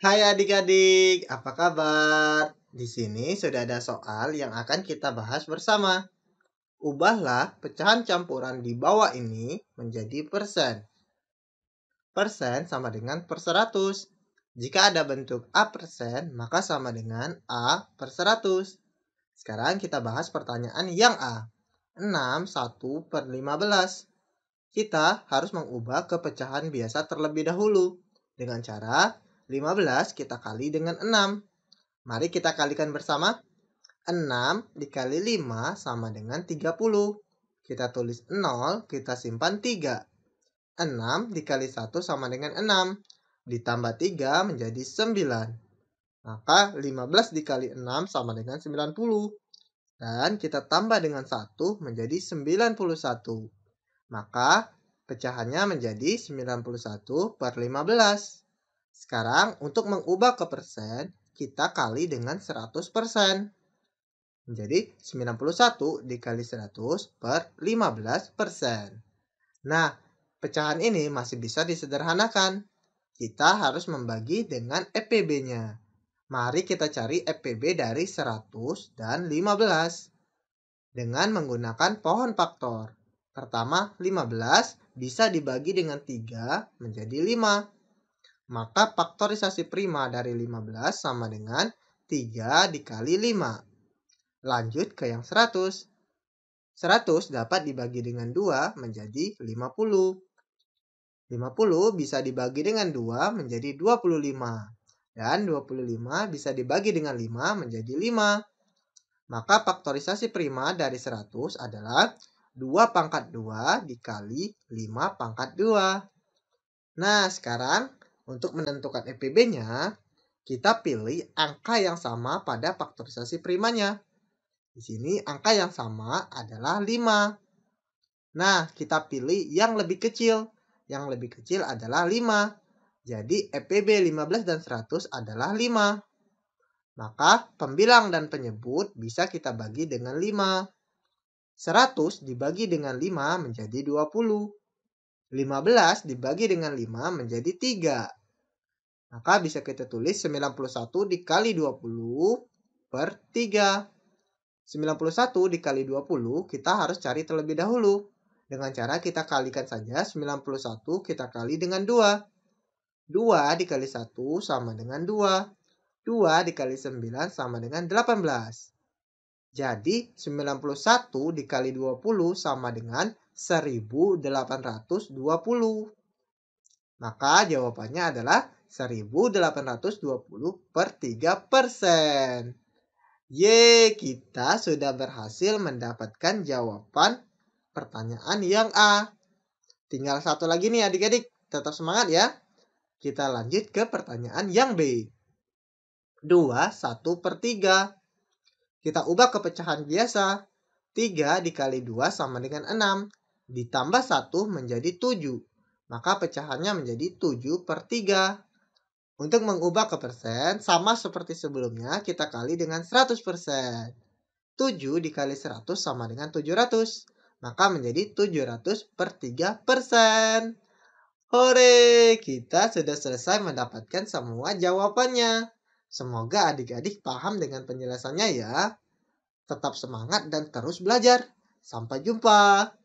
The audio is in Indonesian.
Hai adik-adik, apa kabar? Di sini sudah ada soal yang akan kita bahas bersama. Ubahlah pecahan campuran di bawah ini menjadi persen. Persen sama dengan per 100. Jika ada bentuk A persen, maka sama dengan A per 100. Sekarang kita bahas pertanyaan yang A. 6, 1 per 15. Kita harus mengubah ke pecahan biasa terlebih dahulu. Dengan cara 15 kita kali dengan 6. Mari kita kalikan bersama. 6 dikali 5 sama dengan 30. Kita tulis 0, kita simpan 3. 6 dikali 1 sama dengan 6. Ditambah 3 menjadi 9. Maka 15 dikali 6 sama dengan 90. Dan kita tambah dengan 1 menjadi 91. Maka pecahannya menjadi 91 per 15. Sekarang untuk mengubah ke persen, kita kali dengan 100 persen. Menjadi 91 dikali 100 per 15 persen. Nah, pecahan ini masih bisa disederhanakan. Kita harus membagi dengan FPB-nya. Mari kita cari FPB dari 100 dan 15. Dengan menggunakan pohon faktor. Pertama, 15 bisa dibagi dengan 3 menjadi 5. Maka faktorisasi prima dari 15 sama dengan 3 dikali 5. Lanjut ke yang 100. 100 dapat dibagi dengan 2 menjadi 50. 50 bisa dibagi dengan 2 menjadi 25. Dan 25 bisa dibagi dengan 5 menjadi 5. Maka faktorisasi prima dari 100 adalah 2 pangkat 2 dikali 5 pangkat 2. Nah, sekarang untuk menentukan EPB-nya, kita pilih angka yang sama pada faktorisasi primanya. Di sini angka yang sama adalah 5. Nah, kita pilih yang lebih kecil. Yang lebih kecil adalah 5. Jadi EPB 15 dan 100 adalah 5. Maka pembilang dan penyebut bisa kita bagi dengan 5. 100 dibagi dengan 5 menjadi 20. 15 dibagi dengan 5 menjadi 3. Maka bisa kita tulis 91 dikali 20 per 3. 91 dikali 20 kita harus cari terlebih dahulu. Dengan cara kita kalikan saja 91 kita kali dengan 2. 2 dikali 1 sama dengan 2. 2 dikali 9 sama dengan 18. Jadi 91 dikali 20 sama dengan 1820. Maka jawabannya adalah 1820 per 3 persen. Ye, kita sudah berhasil mendapatkan jawaban pertanyaan yang A. Tinggal satu lagi nih adik-adik, tetap semangat ya. Kita lanjut ke pertanyaan yang B. 2, 1 per 3. Kita ubah ke pecahan biasa. 3 dikali 2 sama dengan 6. Ditambah 1 menjadi 7 maka pecahannya menjadi 7 per 3. Untuk mengubah ke persen, sama seperti sebelumnya kita kali dengan 100%. persen. 7 dikali 100 sama dengan 700, maka menjadi 700 per 3 persen. Hore, kita sudah selesai mendapatkan semua jawabannya. Semoga adik-adik paham dengan penjelasannya ya. Tetap semangat dan terus belajar. Sampai jumpa.